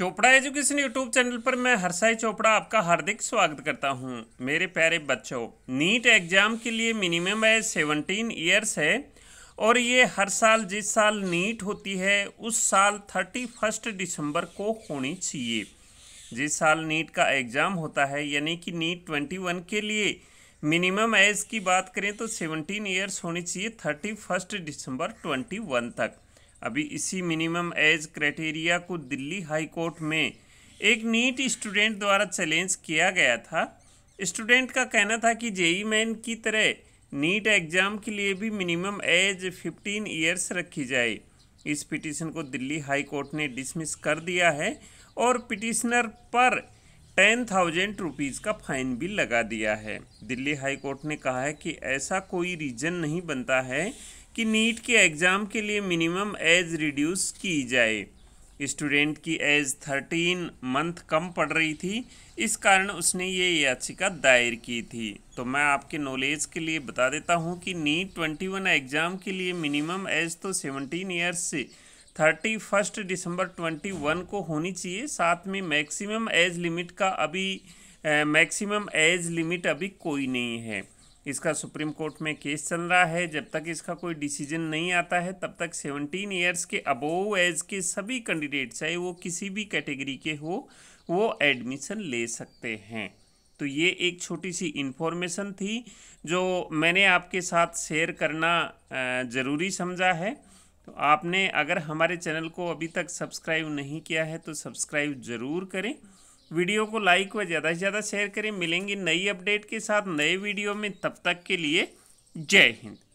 Chopra education YouTube channel पर मैं हरसाई चोपड़ा आपका हार्दिक स्वागत करता हूं मेरे प्यारे बच्चों नीट एग्ज़ाम के लिए मिनिमम एज सेवनटीन ईयर्स है और ये हर साल जिस साल नीट होती है उस साल थर्टी फर्स्ट दिसंबर को होनी चाहिए जिस साल नीट का एग्ज़ाम होता है यानी कि नीट ट्वेंटी वन के लिए मिनिमम एज की बात करें तो सेवनटीन ईयर्स होनी चाहिए thirty first December twenty one तक अभी इसी मिनिमम एज क्राइटेरिया को दिल्ली हाई कोर्ट में एक नीट स्टूडेंट द्वारा चैलेंज किया गया था स्टूडेंट का कहना था कि जेई मैन की तरह नीट एग्ज़ाम के लिए भी मिनिमम एज 15 ईयर्स रखी जाए इस पिटीशन को दिल्ली हाई कोर्ट ने डिसमिस कर दिया है और पिटिशनर पर टेन थाउजेंड रुपीज़ का फाइन भी लगा दिया है दिल्ली हाई कोर्ट ने कहा है कि ऐसा कोई रीज़न नहीं बनता है कि नीट के एग्ज़ाम के लिए मिनिमम एज रिड्यूस की जाए स्टूडेंट की एज थर्टीन मंथ कम पड़ रही थी इस कारण उसने ये याचिका दायर की थी तो मैं आपके नॉलेज के लिए बता देता हूँ कि नीट ट्वेंटी वन एग्ज़ाम के लिए मिनिमम एज तो सेवनटीन ईयर्स से thirty first December twenty one को होनी चाहिए साथ में मैक्सिमम एज लिमिट का अभी मैक्सिमम एज लिमिट अभी कोई नहीं है इसका सुप्रीम कोर्ट में केस चल रहा है जब तक इसका कोई डिसीजन नहीं आता है तब तक 17 ईयर्स के अबोव एज के सभी कैंडिडेट चाहे वो किसी भी कैटेगरी के हो वो एडमिशन ले सकते हैं तो ये एक छोटी सी इन्फॉर्मेशन थी जो मैंने आपके साथ शेयर करना ज़रूरी समझा है तो आपने अगर हमारे चैनल को अभी तक सब्सक्राइब नहीं किया है तो सब्सक्राइब ज़रूर करें वीडियो को लाइक व ज़्यादा से ज़्यादा शेयर करें मिलेंगे नई अपडेट के साथ नए वीडियो में तब तक के लिए जय हिंद